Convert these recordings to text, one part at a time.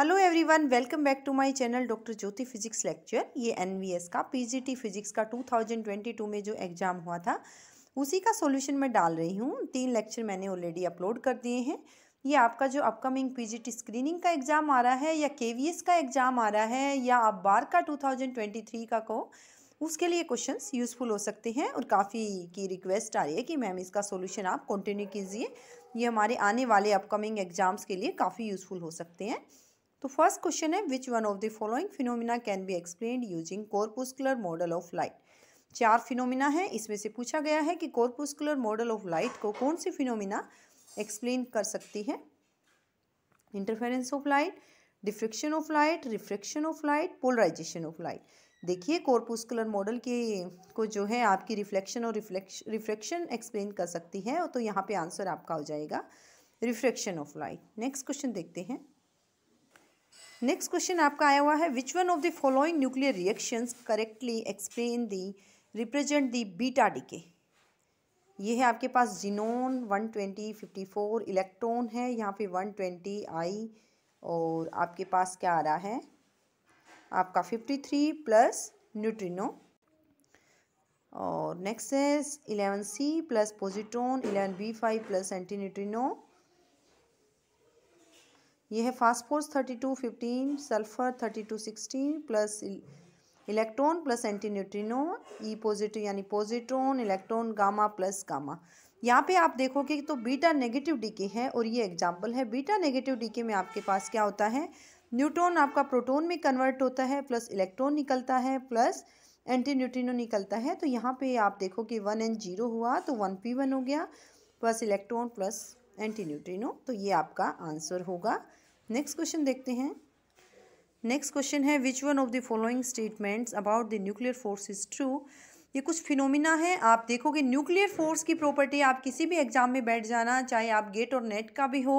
Hello everyone welcome back to my channel doctor Jyoti physics lecture ये NVS का PGT physics का 2022 में जो एग्ज़ाम हुआ था उसी का सॉल्यूशन मैं डाल रही हूँ तीन लेक्चर मैंने ऑलरेडी अपलोड कर दिए हैं ये आपका जो अपकमिंग पीजीटी स्क्रीनिंग का एग्ज़ाम आ रहा है या के का एग्ज़ाम आ रहा है या आप बार का टू का को उसके लिए क्वेश्चंस यूज़फुल हो सकते हैं और काफ़ी की रिक्वेस्ट आ रही है कि मैम इसका सॉल्यूशन आप कंटिन्यू कीजिए ये हमारे आने वाले अपकमिंग एग्ज़ाम्स के लिए काफ़ी यूज़फुल हो सकते हैं तो फर्स्ट क्वेश्चन है which one of the following phenomena can be explain using corpuscular model of light चार फिनोमिना है इसमें से पूछा गया है कि कॉर्पुस्कुलर मॉडल ऑफ लाइट को कौन सी फिनोमिना एक्सप्लेन कर सकती है interference of light diffraction of light refraction of light polarisation of light देखिए कॉर्पुस्कुलर मॉडल के को जो है आपकी रिफ्लेक्शन और रिफ्लेक्श रिफ्रेक्शन एक्सप्लेन कर सकती है तो यहाँ पे आंसर आपका हो जाएगा refraction of light next question देखते हैं नेक्स्ट क्वेश्चन आपका आया हुआ है which one of the following nuclear reactions correctly explain the represent the beta decay ये है आपके पास xenon one twenty fifty four electron है यहाँ पे वन ट्वेंटी आई और आपके पास क्या आ रहा है आपका fifty three plus antineutrino next है eleven C plus positron eleven B five plus antineutrino यह है phosphorus thirty two fifteen sulphur thirty two sixteen plus electron plus antineutrino E positive यानी positron electron gamma plus gamma यहाँ पे आप देखोगे तो beta negative DK है और ये एग्जाम्पल है बीटा नेगेटिव डीके में आपके पास क्या होता है न्यूट्रॉन आपका प्रोटॉन में कन्वर्ट होता है प्लस इलेक्ट्रॉन निकलता है प्लस एंटी न्यूट्रिनो निकलता है तो यहाँ पे आप देखो कि वन एंड जीरो हुआ तो वन पी वन हो गया plus electron plus antineutrino तो ये आपका आंसर होगा नेक्स्ट क्वेश्चन देखते हैं नेक्स्ट क्वेश्चन है which one of the following statements about the nuclear force is true ये कुछ फिनोमिना है आप देखोगे न्यूक्लियर फोर्स की प्रॉपर्टी आप किसी भी एग्जाम में बैठ जाना चाहे आप गेट और नेट का भी हो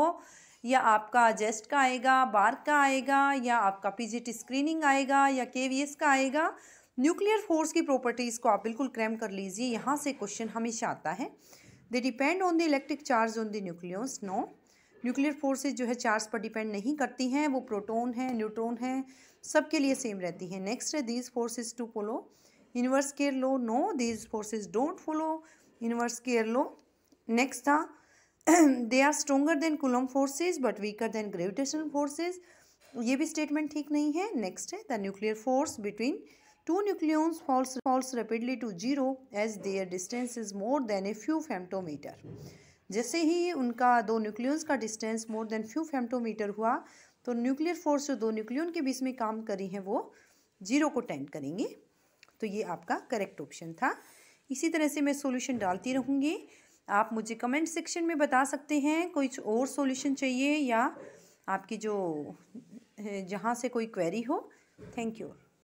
या आपका जेस्ट का आएगा बार का आएगा या आपका पीजीटी स्क्रीनिंग आएगा या केवीएस का आएगा न्यूक्लियर फोर्स की प्रॉपर्टीज़ को आप बिल्कुल क्रैम कर लीजिए यहाँ से क्वेश्चन हमेशा आता है they depend on the electric charge on the nucleus no nuclear forces जो है चार्ज पर डिपेंड नहीं करती हैं वो प्रोटोन है न्यूट्रॉन है सबके लिए सेम रहती हैं नेक्स्ट है these forces to follow inverse square law no these forces don't follow inverse square law next था they are stronger than coulomb forces but weaker than gravitation forces ये भी स्टेटमेंट ठीक नहीं है नेक्स्ट है the nuclear force between Two nucleons falls, falls rapidly to zero as their distance is more than a few femtometer. जैसे ही उनका दो nucleons का distance more than few femtometre हुआ तो न्यूक्लियर फोर्स जो दो न्यूक्लियन के बीच में काम करी है वो जीरो को टेंड करेंगे तो ये आपका करेक्ट ऑप्शन था इसी तरह से मैं सॉल्यूशन डालती रहूँगी आप मुझे कमेंट सेक्शन में बता सकते हैं कोई और सॉल्यूशन चाहिए या आपकी जो जहाँ से कोई क्वेरी हो थैंक यू